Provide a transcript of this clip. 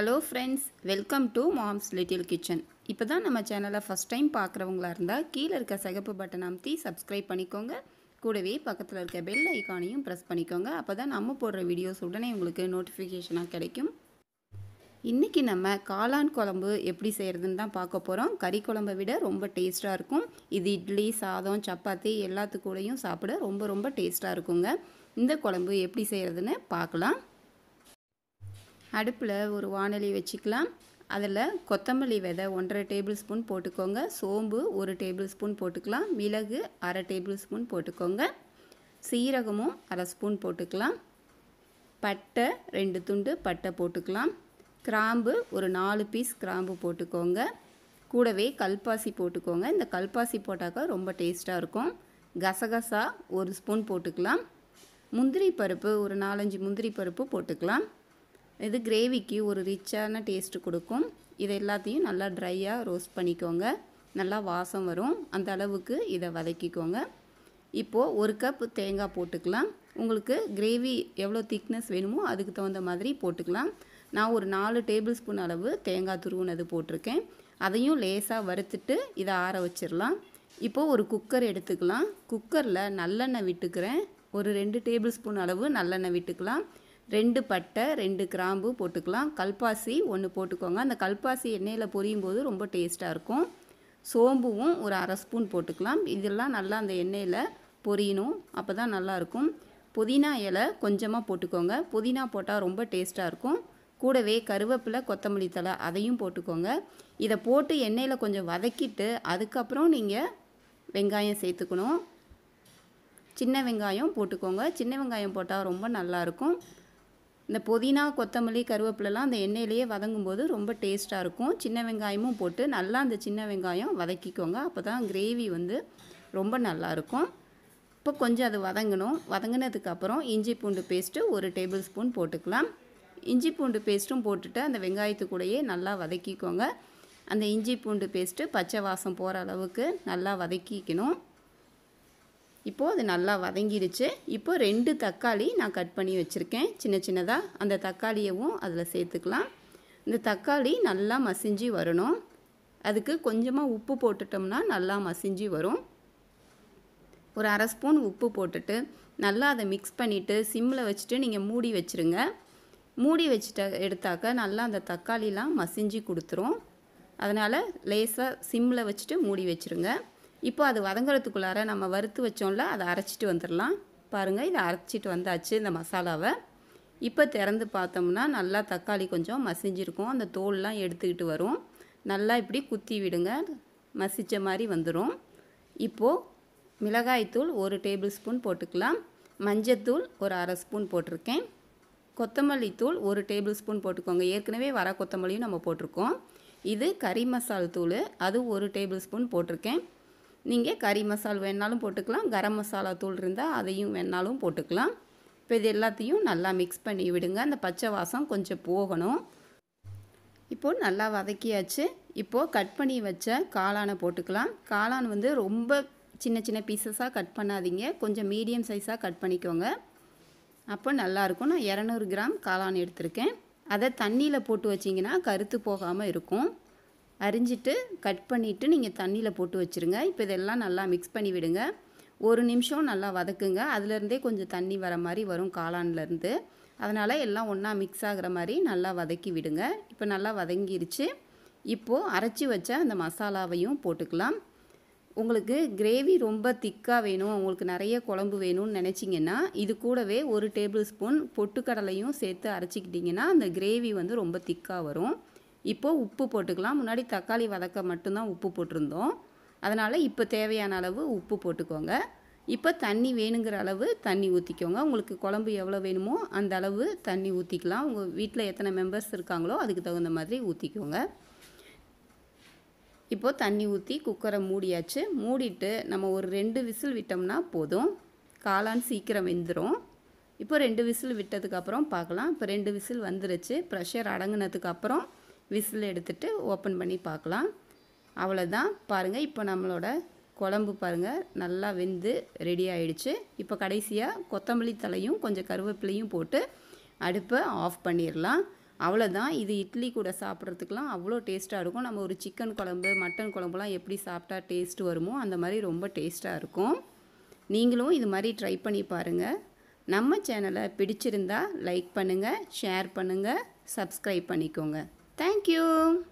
Hello friends welcome to Mom's Little Kitchen இப்போ தான் நம்ம சேனலை ஃபஸ்ட் டைம் பார்க்குறவங்களா இருந்தால் கீழே இருக்க சிகப்பு பட்டன் அமுத்தி சப்ஸ்கிரைப் பண்ணிக்கோங்க கூடவே பக்கத்தில் இருக்க பெல் ஐக்கானையும் ப்ரெஸ் பண்ணிக்கோங்க அப்போ தான் நம்ம போடுற வீடியோஸ் உடனே உங்களுக்கு நோட்டிஃபிகேஷனாக கிடைக்கும் இன்றைக்கி நம்ம காளான் குழம்பு எப்படி செய்கிறதுன்னு தான் பார்க்க போகிறோம் கறி குழம்பை விட ரொம்ப டேஸ்ட்டாக இருக்கும் இது இட்லி சாதம் சப்பாத்தி எல்லாத்துக்கூடையும் சாப்பிட ரொம்ப ரொம்ப டேஸ்ட்டாக இருக்குங்க இந்த குழம்பு எப்படி செய்கிறதுன்னு பார்க்கலாம் அடுப்பில் ஒரு வானொலி வச்சுக்கலாம் அதில் கொத்தமல்லி விதை ஒன்றரை டேபிள் ஸ்பூன் போட்டுக்கோங்க சோம்பு ஒரு டேபிள் ஸ்பூன் போட்டுக்கலாம் மிளகு அரை டேபிள் ஸ்பூன் போட்டுக்கோங்க சீரகமும் அரை ஸ்பூன் போட்டுக்கலாம் பட்டை ரெண்டு துண்டு பட்டை போட்டுக்கலாம் கிராம்பு ஒரு நாலு பீஸ் கிராம்பு போட்டுக்கோங்க கூடவே கல்பாசி போட்டுக்கோங்க இந்த கல்பாசி போட்டாக்கா ரொம்ப டேஸ்ட்டாக இருக்கும் கசகசா ஒரு ஸ்பூன் போட்டுக்கலாம் முந்திரி பருப்பு ஒரு நாலஞ்சு முந்திரி பருப்பு போட்டுக்கலாம் இது கிரேவிக்கு ஒரு ரிச்சான டேஸ்ட்டு கொடுக்கும் இதை எல்லாத்தையும் நல்லா ட்ரையாக ரோஸ்ட் பண்ணிக்கோங்க நல்லா வாசம் வரும் அந்த அளவுக்கு இதை வதக்கிக்கோங்க இப்போது ஒரு கப் தேங்காய் போட்டுக்கலாம் உங்களுக்கு கிரேவி எவ்வளோ திக்னஸ் வேணுமோ அதுக்கு தகுந்த மாதிரி போட்டுக்கலாம் நான் ஒரு நாலு டேபிள் ஸ்பூன் அளவு தேங்காய் துருவுனது போட்டிருக்கேன் அதையும் லேசாக வறுத்துட்டு இதை ஆற வச்சிடலாம் இப்போது ஒரு குக்கர் எடுத்துக்கலாம் குக்கரில் நல்லெண்ணெய் விட்டுக்கிறேன் ஒரு ரெண்டு டேபிள் ஸ்பூன் அளவு நல்லெண்ணெய் விட்டுக்கலாம் ரெண்டு பட்டை ரெண்டு கிராம்பு போட்டுக்கலாம் கல்பாசி ஒன்று போட்டுக்கோங்க அந்த கல்பாசி எண்ணெயில் பொரியும் போது ரொம்ப டேஸ்ட்டாக இருக்கும் சோம்புவும் ஒரு அரை ஸ்பூன் போட்டுக்கலாம் இதெல்லாம் நல்லா அந்த எண்ணெயில் பொரியணும் அப்போ தான் நல்லாயிருக்கும் புதினா இலை கொஞ்சமாக போட்டுக்கோங்க புதினா போட்டால் ரொம்ப டேஸ்ட்டாக இருக்கும் கூடவே கருவேப்பிலை கொத்தமல்லி தலை அதையும் போட்டுக்கோங்க இதை போட்டு எண்ணெயில் கொஞ்சம் வதக்கிட்டு அதுக்கப்புறம் நீங்கள் வெங்காயம் சேர்த்துக்கணும் சின்ன வெங்காயம் போட்டுக்கோங்க சின்ன வெங்காயம் போட்டால் ரொம்ப நல்லாயிருக்கும் இந்த புதினா கொத்தமல்லி கருவேப்பிலலாம் அந்த எண்ணெயிலேயே வதங்கும் போது ரொம்ப டேஸ்ட்டாக இருக்கும் சின்ன வெங்காயமும் போட்டு நல்லா அந்த சின்ன வெங்காயம் வதக்கிக்கோங்க அப்போ தான் கிரேவி வந்து ரொம்ப நல்லாயிருக்கும் இப்போ கொஞ்சம் அது வதங்கணும் வதங்கினதுக்கப்புறம் இஞ்சி பூண்டு பேஸ்ட்டு ஒரு டேபிள் ஸ்பூன் போட்டுக்கலாம் இஞ்சி பூண்டு பேஸ்ட்டும் போட்டுட்டு அந்த வெங்காயத்துக்கூடையே நல்லா வதக்கிக்கோங்க அந்த இஞ்சி பூண்டு பேஸ்ட்டு பச்சை வாசம் போகிற அளவுக்கு நல்லா வதக்கிக்கணும் இப்போது அது நல்லா வதங்கிடுச்சு இப்போ ரெண்டு தக்காளி நான் கட் பண்ணி வச்சுருக்கேன் சின்ன சின்னதாக அந்த தக்காளியவும் அதில் சேர்த்துக்கலாம் இந்த தக்காளி நல்லா மசிஞ்சு வரணும் அதுக்கு கொஞ்சமாக உப்பு போட்டுட்டோம்னா நல்லா மசிஞ்சு வரும் ஒரு அரை ஸ்பூன் உப்பு போட்டுட்டு நல்லா அதை மிக்ஸ் பண்ணிவிட்டு சிம்மில் வச்சுட்டு நீங்கள் மூடி வச்சுருங்க மூடி வச்சுட்ட எடுத்தாக்க நல்லா அந்த தக்காளிலாம் மசிஞ்சு கொடுத்துரும் அதனால் லேசாக சிம்மில் வச்சுட்டு மூடி வச்சுருங்க இப்போ அது வதங்குறதுக்குள்ளார நம்ம வறுத்து வச்சோம்ல அதை அரைச்சிட்டு வந்துடலாம் பாருங்கள் இதை அரைச்சிட்டு வந்தாச்சு இந்த மசாலாவை இப்போ திறந்து பார்த்தோம்னா நல்லா தக்காளி கொஞ்சம் மசிஞ்சிருக்கும் அந்த தோல்லாம் எடுத்துக்கிட்டு வரும் நல்லா இப்படி குத்தி விடுங்க மசித்த மாதிரி வந்துடும் இப்போது மிளகாய்த்தூள் ஒரு டேபிள் ஸ்பூன் போட்டுக்கலாம் மஞ்சத்தூள் ஒரு அரை ஸ்பூன் போட்டிருக்கேன் கொத்தமல்லி தூள் ஒரு டேபிள் ஸ்பூன் போட்டுக்கோங்க ஏற்கனவே வர கொத்தமல்லியும் நம்ம போட்டிருக்கோம் இது கறி மசால் தூள் அது ஒரு டேபிள் ஸ்பூன் போட்டிருக்கேன் நீங்கள் கறி மசால் வேணாலும் போட்டுக்கலாம் கரம் மசாலா தூள் இருந்தால் அதையும் வேணாலும் போட்டுக்கலாம் இப்போ இது எல்லாத்தையும் நல்லா மிக்ஸ் பண்ணி விடுங்க அந்த பச்சை வாசம் கொஞ்சம் போகணும் இப்போது நல்லா வதக்கியாச்சு இப்போது கட் பண்ணி வச்ச காளானை போட்டுக்கலாம் காளான் வந்து ரொம்ப சின்ன சின்ன பீசஸாக கட் பண்ணாதீங்க கொஞ்சம் மீடியம் சைஸாக கட் பண்ணிக்கோங்க அப்போ நல்லாயிருக்கும் நான் இரநூறு கிராம் காளான் எடுத்திருக்கேன் அதை தண்ணியில் போட்டு வச்சிங்கன்னா கருத்து போகாமல் இருக்கும் அரிஞ்சிட்டு கட் பண்ணிவிட்டு நீங்கள் தண்ணியில் போட்டு வச்சுருங்க இப்போ இதெல்லாம் நல்லா மிக்ஸ் பண்ணி விடுங்க ஒரு நிமிஷம் நல்லா வதக்குங்க அதுலேருந்தே கொஞ்சம் தண்ணி வர மாதிரி வரும் காளான்லேருந்து அதனால் எல்லாம் ஒன்றா மிக்ஸ் ஆகிற மாதிரி நல்லா வதக்கி விடுங்க இப்போ நல்லா வதங்கிருச்சு இப்போது அரைச்சி வச்ச அந்த மசாலாவையும் போட்டுக்கலாம் உங்களுக்கு கிரேவி ரொம்ப திக்காக வேணும் உங்களுக்கு நிறைய குழம்பு வேணும்னு நினச்சிங்கன்னா இது கூடவே ஒரு டேபிள் ஸ்பூன் பொட்டுக்கடலையும் சேர்த்து அரைச்சிக்கிட்டிங்கன்னா அந்த கிரேவி வந்து ரொம்ப திக்காக வரும் இப்போது உப்பு போட்டுக்கலாம் முன்னாடி தக்காளி வதக்க மட்டும்தான் உப்பு போட்டிருந்தோம் அதனால் இப்போ தேவையான அளவு உப்பு போட்டுக்கோங்க இப்போ தண்ணி வேணுங்கிற அளவு தண்ணி ஊற்றிக்கோங்க உங்களுக்கு குழம்பு எவ்வளோ வேணுமோ அந்த அளவு தண்ணி ஊற்றிக்கலாம் உங்கள் வீட்டில் எத்தனை மெம்பர்ஸ் இருக்காங்களோ அதுக்கு தகுந்த மாதிரி ஊற்றிக்கோங்க இப்போது தண்ணி ஊற்றி குக்கரை மூடியாச்சு மூடிட்டு நம்ம ஒரு ரெண்டு விசில் விட்டோம்னா போதும் காளான் சீக்கிரம் வெந்துடும் இப்போ ரெண்டு விசில் விட்டதுக்கப்புறம் பார்க்கலாம் இப்போ ரெண்டு விசில் வந்துருச்சு ப்ரெஷர் அடங்கினதுக்கப்புறம் விசில் எடுத்துட்டு ஓப்பன் பண்ணி பார்க்கலாம் அவ்வளோதான் பாருங்கள் இப்போ நம்மளோட குழம்பு பாருங்கள் நல்லா வெந்து ரெடி ஆயிடுச்சு இப்போ கடைசியாக கொத்தமல்லி தலையும் கொஞ்சம் கருவேப்பிலையும் போட்டு அடுப்பை ஆஃப் பண்ணிடலாம் அவ்வளோதான் இது இட்லி கூட சாப்பிட்றதுக்கெலாம் அவ்வளோ டேஸ்ட்டாக இருக்கும் நம்ம ஒரு சிக்கன் குழம்பு மட்டன் குழம்புலாம் எப்படி சாப்பிட்டா டேஸ்ட் வருமோ அந்த மாதிரி ரொம்ப டேஸ்ட்டாக இருக்கும் நீங்களும் இது மாதிரி ட்ரை பண்ணி பாருங்கள் நம்ம சேனலை பிடிச்சிருந்தா லைக் பண்ணுங்கள் ஷேர் பண்ணுங்கள் சப்ஸ்கிரைப் பண்ணிக்கோங்க Thank you.